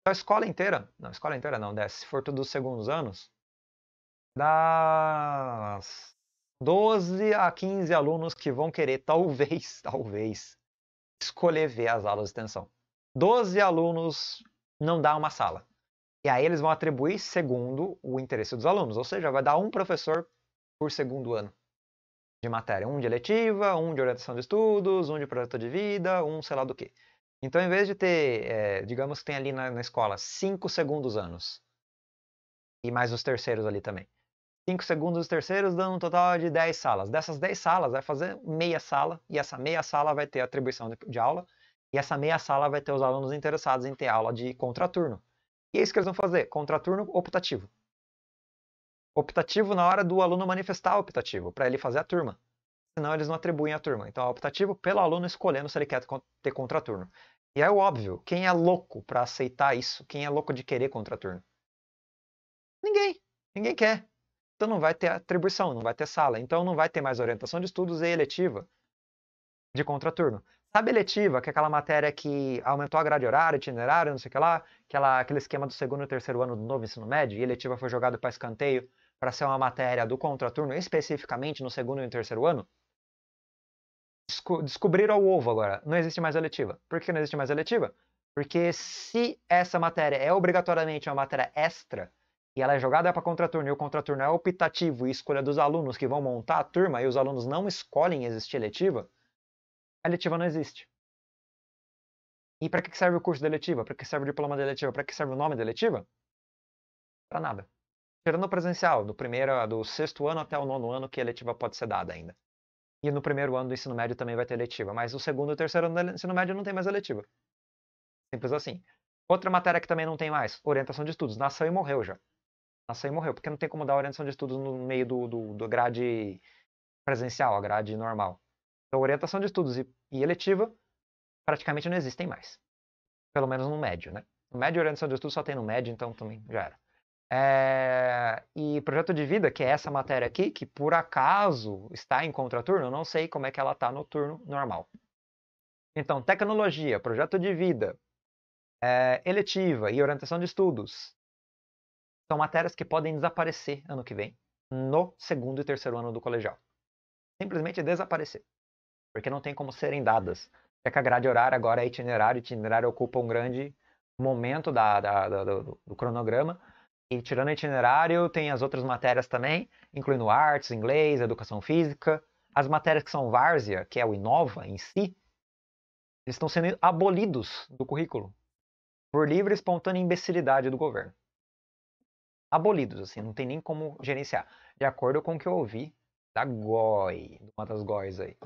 [SPEAKER 1] Então, a escola inteira, não, escola inteira não, desce. Né? Se for tudo os segundos anos, dá 12 a 15 alunos que vão querer, talvez, talvez, escolher ver as aulas de extensão. 12 alunos não dá uma sala. E aí eles vão atribuir segundo o interesse dos alunos, ou seja, vai dar um professor por segundo ano de matéria. Um de eletiva, um de orientação de estudos, um de projeto de vida, um sei lá do que. Então, em vez de ter, é, digamos que tem ali na, na escola cinco segundos anos, e mais os terceiros ali também. 5 segundos terceiros, dando um total de 10 salas. Dessas 10 salas, vai fazer meia sala, e essa meia sala vai ter atribuição de, de aula, e essa meia sala vai ter os alunos interessados em ter aula de contraturno. E é isso que eles vão fazer, contraturno optativo. Optativo na hora do aluno manifestar optativo, para ele fazer a turma. Senão eles não atribuem a turma. Então é optativo pelo aluno escolhendo se ele quer ter contraturno. E é óbvio, quem é louco para aceitar isso? Quem é louco de querer contraturno? Ninguém. Ninguém quer. Então não vai ter atribuição, não vai ter sala. Então não vai ter mais orientação de estudos e eletiva de contraturno. Sabe eletiva, que é aquela matéria que aumentou a grade horária, itinerário, não sei o que lá, aquela, aquele esquema do segundo e terceiro ano do novo ensino médio, e eletiva foi jogado para escanteio para ser uma matéria do contraturno, especificamente no segundo e terceiro ano? Desco descobriram o ovo agora. Não existe mais eletiva. Por que não existe mais eletiva? Porque se essa matéria é obrigatoriamente uma matéria extra, e ela é jogada para contraturno, e o contraturno é optativo e escolha dos alunos que vão montar a turma, e os alunos não escolhem existir letiva, a letiva não existe. E para que serve o curso de letiva? Para que serve o diploma de letiva? Para que serve o nome de letiva? Para nada. Tirando o presencial, do primeiro, do sexto ano até o nono ano que a letiva pode ser dada ainda. E no primeiro ano do ensino médio também vai ter letiva, mas o segundo e terceiro ano do ensino médio não tem mais a letiva. Simples assim. Outra matéria que também não tem mais, orientação de estudos. Nasceu e morreu já. Nossa, aí morreu, porque não tem como dar orientação de estudos no meio do, do, do grade presencial, a grade normal. Então, orientação de estudos e, e eletiva praticamente não existem mais. Pelo menos no médio, né? No médio, orientação de estudos só tem no médio, então também já era. É... E projeto de vida, que é essa matéria aqui, que por acaso está em contraturno, eu não sei como é que ela está no turno normal. Então, tecnologia, projeto de vida, é... eletiva e orientação de estudos são matérias que podem desaparecer ano que vem, no segundo e terceiro ano do colegial. Simplesmente desaparecer. Porque não tem como serem dadas. É que a grade horária agora é itinerário, itinerário ocupa um grande momento da, da, da do, do cronograma. E tirando itinerário, tem as outras matérias também, incluindo artes, inglês, educação física. As matérias que são várzea, que é o Inova em si, eles estão sendo abolidos do currículo por livre e espontânea imbecilidade do governo abolidos, assim, não tem nem como gerenciar. De acordo com o que eu ouvi da GOI, uma das GOIs aí.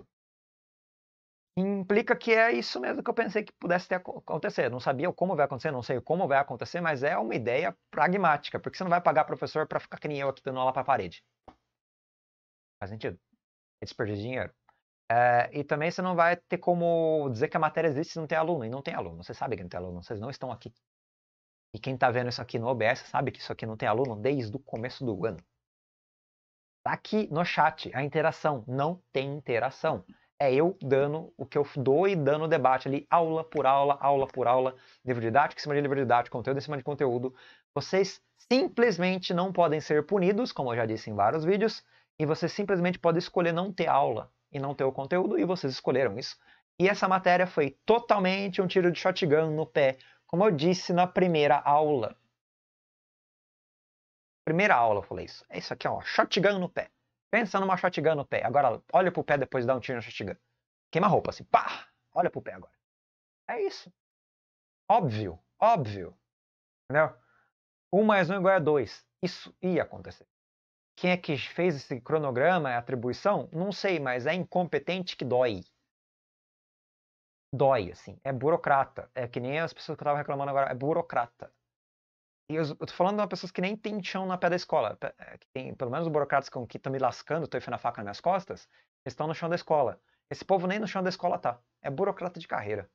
[SPEAKER 1] Implica que é isso mesmo que eu pensei que pudesse ter acontecer. Não sabia como vai acontecer, não sei como vai acontecer, mas é uma ideia pragmática, porque você não vai pagar professor para ficar que nem eu aqui dando aula para a parede. Faz sentido. É desperdício de dinheiro. É, e também você não vai ter como dizer que a matéria existe se não tem aluno. E não tem aluno. Você sabe que não tem aluno. Vocês não estão aqui e quem está vendo isso aqui no OBS sabe que isso aqui não tem aluno desde o começo do ano. Tá aqui no chat, a interação. Não tem interação. É eu dando o que eu dou e dando o debate ali, aula por aula, aula por aula, livro didático em cima de livro didático, conteúdo em cima de conteúdo. Vocês simplesmente não podem ser punidos, como eu já disse em vários vídeos, e vocês simplesmente podem escolher não ter aula e não ter o conteúdo, e vocês escolheram isso. E essa matéria foi totalmente um tiro de shotgun no pé como eu disse na primeira aula. Primeira aula eu falei isso. É isso aqui, ó. Shotgun no pé. Pensa numa shotgun no pé. Agora olha pro pé depois dá um tiro na shotgun. Queima a roupa assim. Pá! Olha pro pé agora. É isso. Óbvio. Óbvio. Entendeu? Um mais um igual a dois. Isso ia acontecer. Quem é que fez esse cronograma, a atribuição? Não sei, mas é incompetente que dói dói, assim. É burocrata. É que nem as pessoas que eu tava reclamando agora, é burocrata. E eu, eu tô falando de uma pessoas que nem tem chão na pé da escola. É, que tem, pelo menos os burocratas com que estão me lascando, tô enfiando a faca nas minhas costas, estão no chão da escola. Esse povo nem no chão da escola tá. É burocrata de carreira.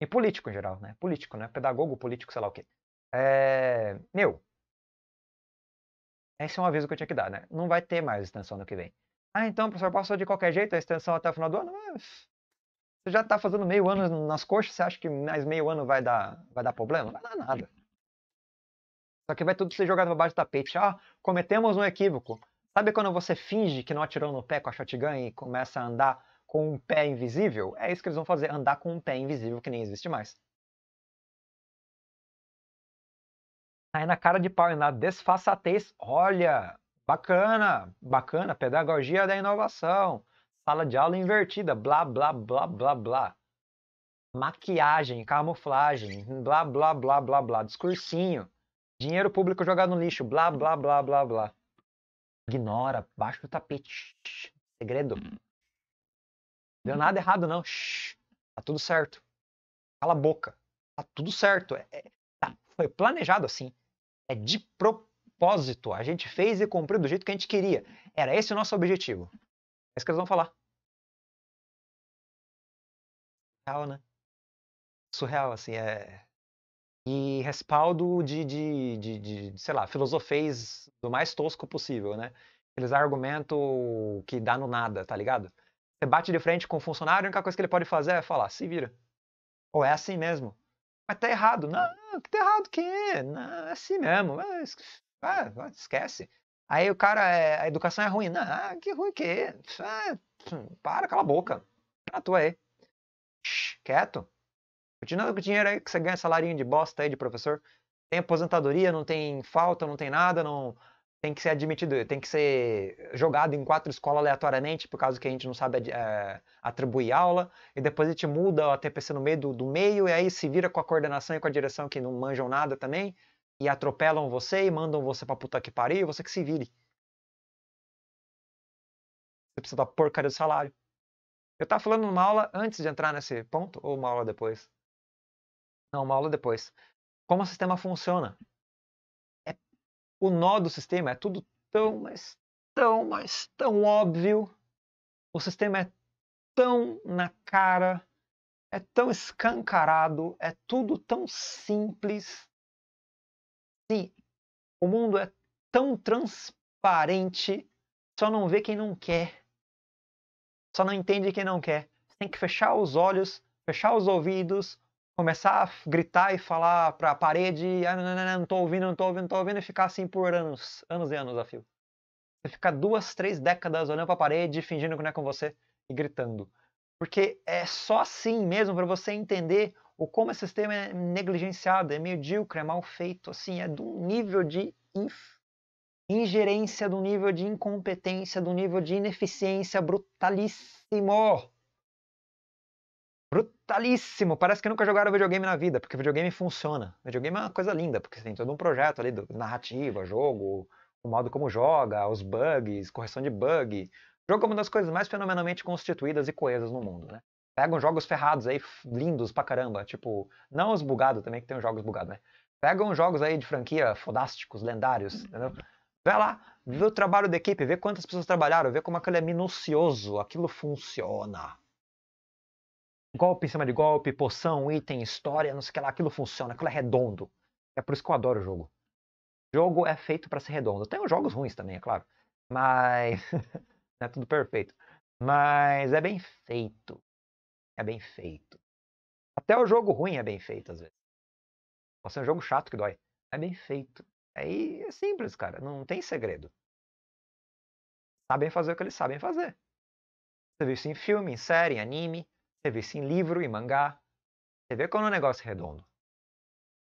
[SPEAKER 1] E político em geral, né? Político, né? Pedagogo, político, sei lá o quê. É... Meu. Esse é um aviso que eu tinha que dar, né? Não vai ter mais extensão no que vem. Ah, então, professor, passou de qualquer jeito a extensão até o final do ano? Mas ah, você já está fazendo meio ano nas coxas, você acha que mais meio ano vai dar, vai dar problema? Não vai dar nada. Só que vai tudo ser jogado para baixo do tapete. Ah, cometemos um equívoco. Sabe quando você finge que não atirou no pé com a shotgun e começa a andar com um pé invisível? É isso que eles vão fazer, andar com um pé invisível que nem existe mais. Aí na cara de pau e na desfaçatez, olha, bacana, bacana, pedagogia da inovação sala de aula invertida, blá, blá, blá, blá, blá. Maquiagem, camuflagem, blá, blá, blá, blá, blá. Discursinho. Dinheiro público jogado no lixo, blá, blá, blá, blá, blá. Ignora, baixa o tapete. Segredo. Hum. Deu nada errado, não. Shhh. Tá tudo certo. Cala a boca. Tá tudo certo. É, é, tá, foi planejado assim. É de propósito. A gente fez e cumpriu do jeito que a gente queria. Era esse o nosso objetivo. É isso que eles vão falar.
[SPEAKER 2] Real, né? Surreal, assim,
[SPEAKER 1] é. E respaldo de, de, de, de sei lá, filosofias do mais tosco possível, né? Eles argumentam que dá no nada, tá ligado? Você bate de frente com o funcionário, a única coisa que ele pode fazer é falar, se vira. Ou é assim mesmo. Mas tá errado. Não, que tá errado o quê? Não, é assim mesmo. É, é esquece. Aí o cara, é, a educação é ruim. Não, ah, que ruim que é. Ah, hum, para, cala a boca. Na tá, tua aí. Shhh, quieto. Continua com o dinheiro aí que você ganha salarinho de bosta aí de professor. Tem aposentadoria, não tem falta, não tem nada, não tem que ser admitido, tem que ser jogado em quatro escolas aleatoriamente, por causa que a gente não sabe é, atribuir aula, e depois a gente muda o TPC no meio do, do meio, e aí se vira com a coordenação e com a direção que não manjam nada também e atropelam você e mandam você pra puta que pariu e você que se vire. Você precisa da porcaria do salário. Eu tava falando numa aula antes de entrar nesse ponto ou uma aula depois? Não, uma aula depois. Como o sistema funciona. É... O nó do sistema é tudo tão, mas tão, mas tão óbvio. O sistema é tão na cara, é tão escancarado, é tudo tão simples. Sim, o mundo é tão transparente, só não vê quem não quer. Só não entende quem não quer. Você tem que fechar os olhos, fechar os ouvidos, começar a gritar e falar para a parede, ah, não, não, não, não tô ouvindo, não tô ouvindo, não tô ouvindo, e ficar assim por anos, anos e anos a fio. Você fica duas, três décadas olhando para a parede, fingindo que não é com você e gritando. Porque é só assim mesmo para você entender o como esse sistema é negligenciado, é medíocre, é mal feito, assim, é de um nível de inf... ingerência, do nível de incompetência, do nível de ineficiência brutalíssimo. Brutalíssimo! Parece que nunca jogaram videogame na vida, porque videogame funciona. Videogame é uma coisa linda, porque tem todo um projeto ali, do, narrativa, jogo, o modo como joga, os bugs, correção de bug. O jogo é uma das coisas mais fenomenalmente constituídas e coesas no mundo, né? Pegam jogos ferrados aí, lindos pra caramba. Tipo, não os bugados também, que tem jogos bugados, né? Pegam jogos aí de franquia fodásticos, lendários, uhum. entendeu? Vai lá, vê o trabalho da equipe, vê quantas pessoas trabalharam, vê como aquilo é minucioso, aquilo funciona. Golpe em cima de golpe, poção, item, história, não sei o que lá, aquilo funciona, aquilo é redondo. É por isso que eu adoro o jogo. O jogo é feito para ser redondo. Tem os jogos ruins também, é claro. Mas. não é tudo perfeito. Mas é bem feito é bem feito. Até o jogo ruim é bem feito, às vezes. Pode ser é um jogo chato que dói. É bem feito. Aí é, é simples, cara. Não tem segredo. Sabem fazer o que eles sabem fazer. Você vê isso em filme, em série, em anime. Você vê isso em livro, em mangá. Você vê quando o é um negócio é redondo.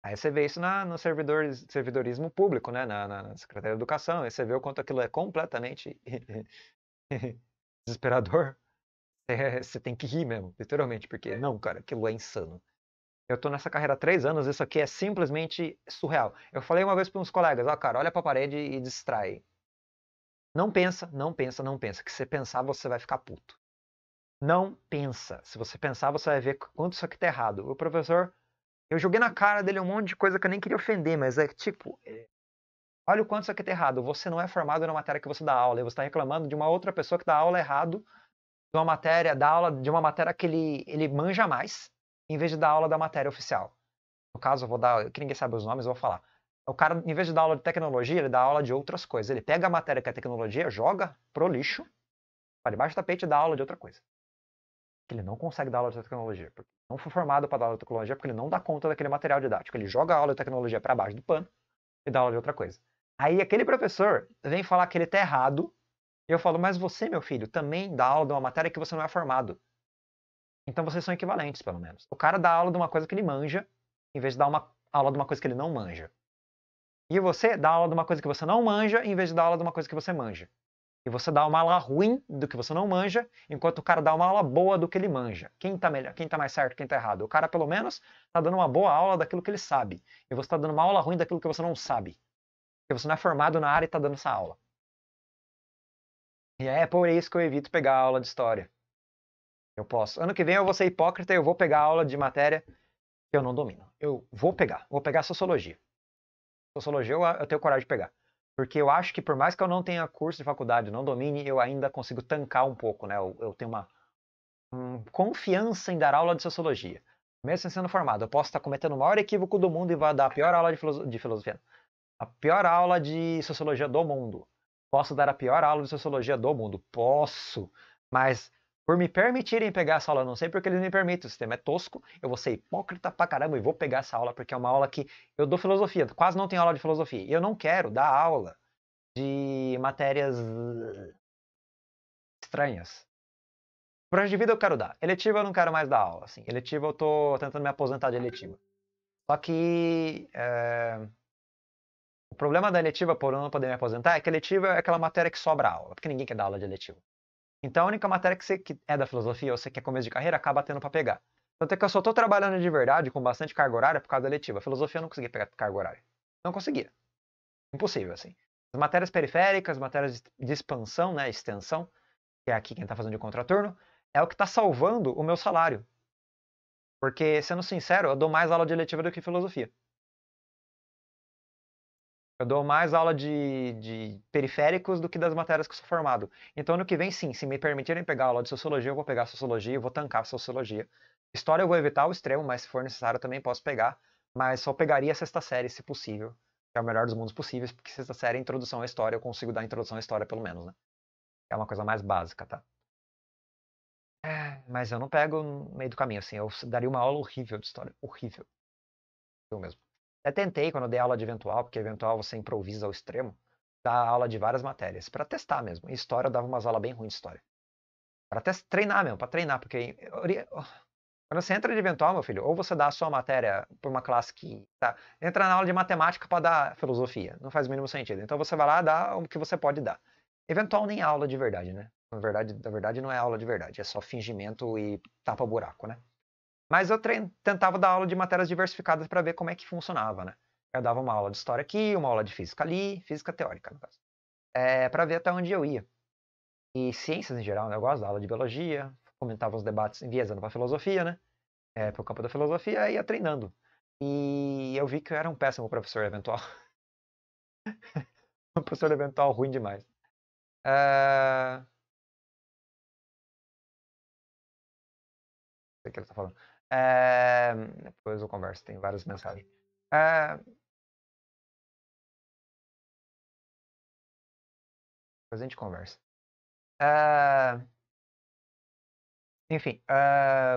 [SPEAKER 1] Aí você vê isso na, no servidor, servidorismo público, né? Na, na, na, Secretaria de Educação. Aí você vê o quanto aquilo é completamente desesperador. É, você tem que rir mesmo, literalmente, porque é. não, cara, aquilo é insano. Eu tô nessa carreira há três anos, isso aqui é simplesmente surreal. Eu falei uma vez para uns colegas, ó, oh, cara, olha pra parede e distrai. Não pensa, não pensa, não pensa. Que se pensar, você vai ficar puto. Não pensa. Se você pensar, você vai ver quanto isso aqui tá errado. O professor, eu joguei na cara dele um monte de coisa que eu nem queria ofender, mas é tipo, é, olha o quanto isso aqui tá errado. Você não é formado na matéria que você dá aula e você tá reclamando de uma outra pessoa que dá aula errado de uma matéria, da aula de uma matéria que ele, ele manja mais, em vez de dar aula da matéria oficial. No caso, eu vou dar, que ninguém sabe os nomes, eu vou falar. O cara, em vez de dar aula de tecnologia, ele dá aula de outras coisas. Ele pega a matéria que é tecnologia, joga pro lixo, para debaixo do tapete e dá aula de outra coisa. Ele não consegue dar aula de tecnologia, porque não foi formado para dar aula de tecnologia, porque ele não dá conta daquele material didático. Ele joga a aula de tecnologia para baixo do pano e dá aula de outra coisa. Aí aquele professor vem falar que ele tá errado e eu falo, mas você, meu filho, também dá aula de uma matéria que você não é formado. Então vocês são equivalentes, pelo menos. O cara dá aula de uma coisa que ele manja, em vez de dar uma aula de uma coisa que ele não manja. E você dá aula de uma coisa que você não manja, em vez de dar aula de uma coisa que você manja. E você dá uma aula ruim do que você não manja, enquanto o cara dá uma aula boa do que ele manja. Quem tá melhor, quem tá mais certo, quem tá errado? O cara, pelo menos, tá dando uma boa aula daquilo que ele sabe. E você tá dando uma aula ruim daquilo que você não sabe. Porque você não é formado na área e tá dando essa aula. E é por isso que eu evito pegar aula de história. Eu posso. Ano que vem eu vou ser hipócrita, eu vou pegar aula de matéria que eu não domino. Eu vou pegar. Vou pegar sociologia. Sociologia eu, eu tenho coragem de pegar. Porque eu acho que por mais que eu não tenha curso de faculdade, não domine, eu ainda consigo tancar um pouco, né? Eu, eu tenho uma hum, confiança em dar aula de sociologia. Mesmo sendo formado, eu posso estar cometendo o maior equívoco do mundo e vou dar a pior aula de, filoso de filosofia. A pior aula de sociologia do mundo. Posso dar a pior aula de sociologia do mundo? Posso, mas por me permitirem pegar essa aula, não sei porque eles me permitem, o sistema é tosco, eu vou ser hipócrita pra caramba e vou pegar essa aula porque é uma aula que eu dou filosofia, quase não tem aula de filosofia, e eu não quero dar aula de matérias estranhas. Projeto de vida eu quero dar, eletiva eu não quero mais dar aula, assim, eletiva eu tô tentando me aposentar de eletiva. Só que é o problema da eletiva por eu não poder me aposentar é que a eletiva é aquela matéria que sobra aula, porque ninguém quer dar aula de eletiva. Então a única matéria que, você, que é da filosofia ou você quer começo de carreira acaba tendo para pegar. Tanto é que eu só estou trabalhando de verdade com bastante carga horária por causa da letiva. A filosofia eu não conseguia pegar carga horária. Não conseguia. Impossível, assim. As matérias periféricas, matérias de expansão, né, extensão, que é aqui quem está fazendo de contraturno, é o que está salvando o meu salário. Porque, sendo sincero, eu dou mais aula de letiva do que filosofia. Eu dou mais aula de, de, periféricos do que das matérias que eu sou formado. Então, ano que vem, sim, se me permitirem pegar aula de sociologia, eu vou pegar sociologia, eu vou tancar sociologia. História eu vou evitar o extremo, mas se for necessário também posso pegar. Mas só pegaria a sexta série, se possível. Que é o melhor dos mundos possíveis, porque sexta série é introdução à história, eu consigo dar introdução à história pelo menos, né? É uma coisa mais básica, tá? É, mas eu não pego no meio do caminho, assim. Eu daria uma aula horrível de história. Horrível. Eu mesmo. Até tentei quando dei aula de eventual, porque eventual você improvisa ao extremo, dar aula de várias matérias, para testar mesmo. Em história eu dava umas aulas bem ruins de história. Para treinar mesmo, para treinar, porque oh, quando você entra de eventual, meu filho, ou você dá a sua matéria por uma classe que tá, entra na aula de matemática para dar filosofia, não faz o mínimo sentido. Então você vai lá dar o que você pode dar. Eventual nem é aula de verdade, né? Na verdade, na verdade não é aula de verdade, é só fingimento e tapa buraco, né? Mas eu tentava dar aula de matérias diversificadas para ver como é que funcionava, né? Eu dava uma aula de história aqui, uma aula de física ali, física teórica, no caso. É, eh, para ver até onde eu ia. E ciências em geral, né? eu gosto da aula de biologia, comentava os debates enviesando para filosofia, né? É, eh, para o campo da filosofia e ia treinando. E eu vi que eu era um péssimo professor eventual.
[SPEAKER 2] um professor eventual ruim demais. É... o que ele está falando. É... Depois eu converso, tem várias mensagens. É... Depois a gente conversa. É...
[SPEAKER 1] Enfim,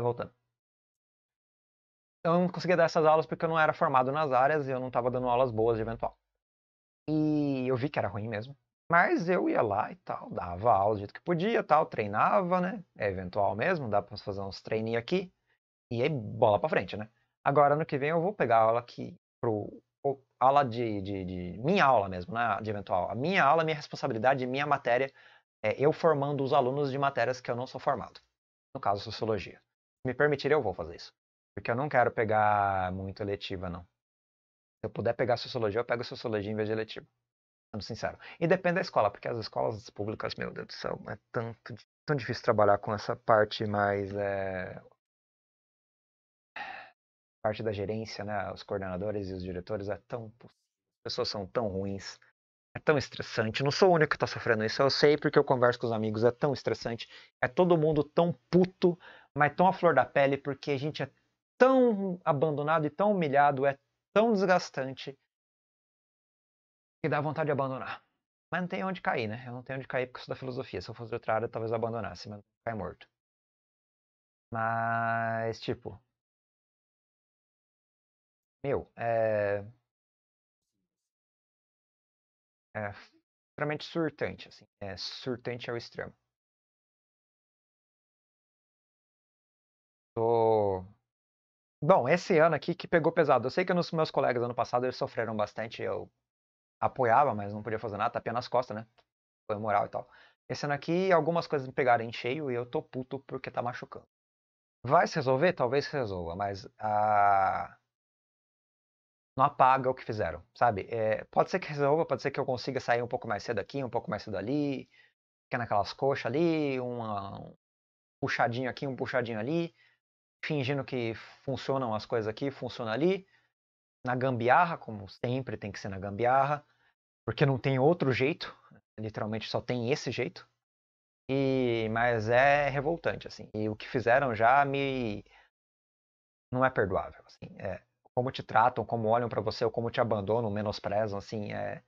[SPEAKER 1] voltando. Eu não conseguia dar essas aulas porque eu não era formado nas áreas e eu não estava dando aulas boas de eventual. E eu vi que era ruim mesmo. Mas eu ia lá e tal, dava aula do jeito que podia, tal, treinava, né? É eventual mesmo, dá para fazer uns treininhos aqui. E aí bola pra frente, né? Agora, ano que vem, eu vou pegar aula que. Pro, aula de, de, de, Minha aula mesmo, né? De eventual. A minha aula, minha responsabilidade, minha matéria. É eu formando os alunos de matérias que eu não sou formado. No caso, sociologia. Se me permitir, eu vou fazer isso. Porque eu não quero pegar muito eletiva, não. Se eu puder pegar sociologia, eu pego sociologia em vez de eletiva. Sendo sincero. E depende da escola, porque as escolas públicas, meu Deus do céu, é tanto, tão difícil trabalhar com essa parte mais. É parte da gerência, né, os coordenadores e os diretores é tão as pessoas são tão ruins, é tão estressante. Não sou o único que está sofrendo isso, eu sei porque eu converso com os amigos, é tão estressante, é todo mundo tão puto, mas tão à flor da pele porque a gente é tão abandonado e tão humilhado, é tão desgastante que dá vontade de abandonar. Mas não tem onde cair, né? Eu não tenho onde cair porque eu sou da filosofia. Se eu fosse de outra área, talvez abandonasse, mas cai morto.
[SPEAKER 2] Mas, tipo, meu, é, é extremamente surtante, assim, é surtante ao extremo.
[SPEAKER 1] Tô... Bom, esse ano aqui que pegou pesado. Eu sei que nos meus colegas ano passado eles sofreram bastante, eu apoiava, mas não podia fazer nada, tapinha nas costas, né? Foi moral e tal. Esse ano aqui algumas coisas me pegaram em cheio e eu tô puto porque tá machucando. Vai se resolver? Talvez se resolva, mas a não apaga o que fizeram, sabe? É, pode ser que resolva, pode ser que eu consiga sair um pouco mais cedo aqui, um pouco mais cedo ali, ficar naquelas coxas ali, uma, um puxadinho aqui, um puxadinho ali, fingindo que funcionam as coisas aqui, funciona ali, na gambiarra, como sempre tem que ser na gambiarra, porque não tem outro jeito, literalmente só tem esse jeito. E mas é revoltante assim. E o que fizeram já me não é perdoável, assim. É, como te tratam, como olham para você, ou como te abandonam, menosprezam, assim, é,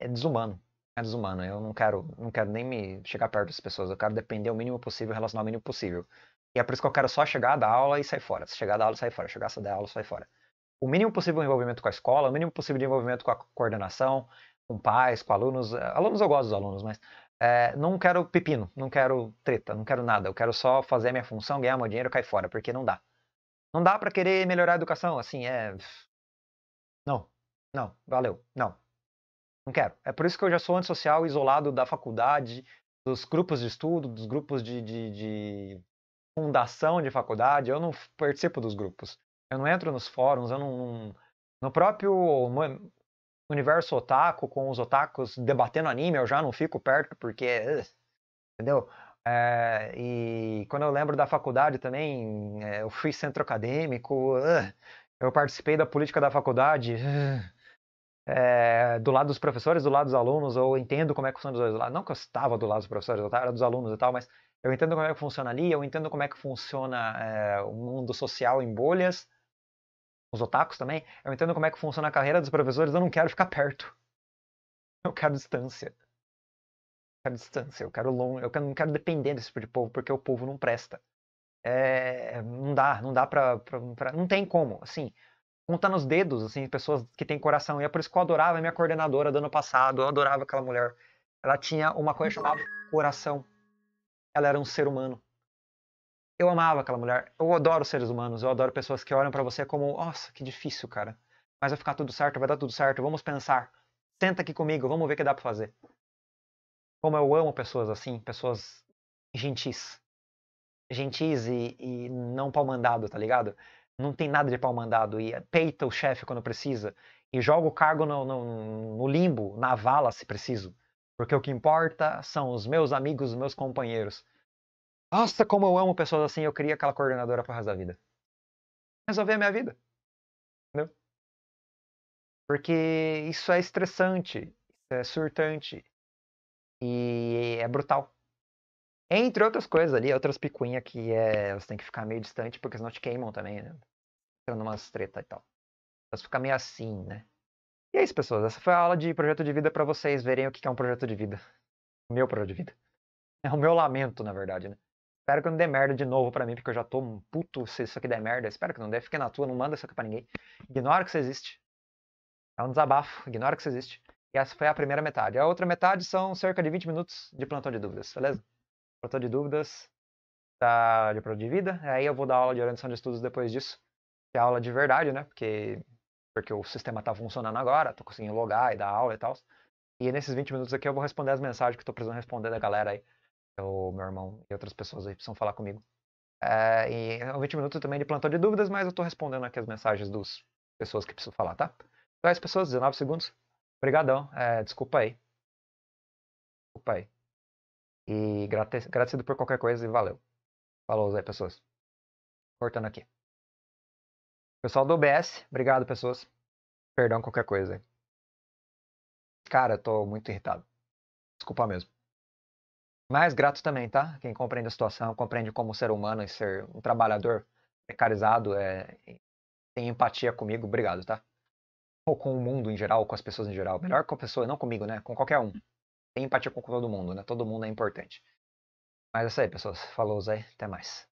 [SPEAKER 1] é desumano. É desumano. Eu não quero, não quero nem me chegar perto das pessoas. Eu quero depender o mínimo possível, relacionar o mínimo possível. E é por isso que eu quero só chegar da aula e sair fora. Chegar da aula sair fora. Chegar da aula sair fora. O mínimo possível de envolvimento com a escola, o mínimo possível de envolvimento com a coordenação, com pais, com alunos. Eh, alunos eu gosto dos alunos, mas é, não quero pepino, não quero treta, não quero nada. Eu quero só fazer a minha função, ganhar meu dinheiro e cair fora, porque não dá. Não dá para querer melhorar a educação, assim, é. Não, não, valeu, não. Não quero. É por isso que eu já sou antissocial, isolado da faculdade, dos grupos de estudo, dos grupos de, de, de fundação de faculdade. Eu não participo dos grupos. Eu não entro nos fóruns, eu não. não... No próprio universo otaku, com os otakus debatendo anime, eu já não fico perto porque. Eh, entendeu? É, e quando eu lembro da faculdade também, é, eu fui centro acadêmico, eu participei da política da faculdade, é, do lado dos professores, do lado dos alunos, eu entendo como é que funciona os dois lados. Não que eu estava do lado dos professores, eu dos alunos e tal, mas eu entendo como é que funciona ali, eu entendo como é que funciona é, o mundo social em bolhas, os otakus também, eu entendo como é que funciona a carreira dos professores, eu não quero ficar perto. Eu quero distância quero distância, eu quero longe, eu não quero depender desse tipo de povo, porque o povo não presta. É, não dá, não dá pra, pra, pra, Não tem como, assim. conta nos dedos, assim, pessoas que têm coração. E é por isso que eu adorava a minha coordenadora do ano passado, eu adorava aquela mulher. Ela tinha uma coisa chamada coração. Ela era um ser humano. Eu amava aquela mulher. Eu adoro seres humanos, eu adoro pessoas que olham para você como, nossa, que difícil, cara. Mas vai ficar tudo certo, vai dar tudo certo, vamos pensar. Senta aqui comigo, vamos ver o que dá pra fazer. Como eu amo pessoas assim, pessoas gentis. Gentis e, e não palmandado, tá ligado? Não tem nada de palmandado. E eh, peita o chefe quando precisa. E joga o cargo no, no, no limbo, na vala se preciso. Porque o que importa são os meus amigos, os meus companheiros. Nossa, como eu amo pessoas assim, eu queria aquela coordenadora pro resto da vida. Resolver a minha vida. Entendeu? Porque isso é estressante, isso é surtante, e é brutal. Entre outras coisas ali, outras picuinhas que é, você tem que ficar meio distante, porque senão te queimam também, né? Entrando umas treta e tal. elas fica meio assim, né? E é isso, pessoas. Essa foi a aula de projeto de vida para vocês verem o que é um projeto de vida. O meu projeto de vida. É o meu lamento, na verdade, né? Espero que não dê merda de novo para mim, porque eu já tô um puto se isso aqui der merda. Espero que não dê. fique na tua, não manda isso aqui pra ninguém. Ignora que você existe. É um desabafo. Ignora que você existe essa foi a primeira metade. A outra metade são cerca de 20 minutos de plantão de dúvidas, beleza? Plantão de dúvidas da, tá, de prova de vida. Aí eu vou dar aula de orientação de estudos depois disso, que é aula de verdade, né? Porque, porque o sistema tá funcionando agora, tô conseguindo logar e dar aula e tal. E nesses 20 minutos aqui eu vou responder as mensagens que eu tô precisando responder da galera aí. É o meu irmão e outras pessoas aí precisam falar comigo. É, e 20 é minutos também de plantão de dúvidas, mas eu tô respondendo aqui as mensagens dos pessoas que precisam falar, tá? 10 então é pessoas, 19 segundos. Obrigadão. É, desculpa aí. Desculpa aí. E agradecido por qualquer coisa e valeu.
[SPEAKER 2] Falou aí, pessoas. Cortando aqui. Pessoal do OBS, obrigado,
[SPEAKER 1] pessoas. Perdão qualquer coisa aí. Cara, eu tô muito irritado. Desculpa mesmo. Mas grato também, tá? Quem compreende a situação, compreende como ser humano e ser um trabalhador precarizado, é... tem empatia comigo, obrigado, tá? ou com o mundo em geral, ou com as pessoas em geral. Melhor com a pessoa, não comigo, né? Com qualquer um. Tem empatia com todo mundo, né? Todo mundo é importante. Mas é isso aí, pessoas. Falou, Zé. Até
[SPEAKER 2] mais.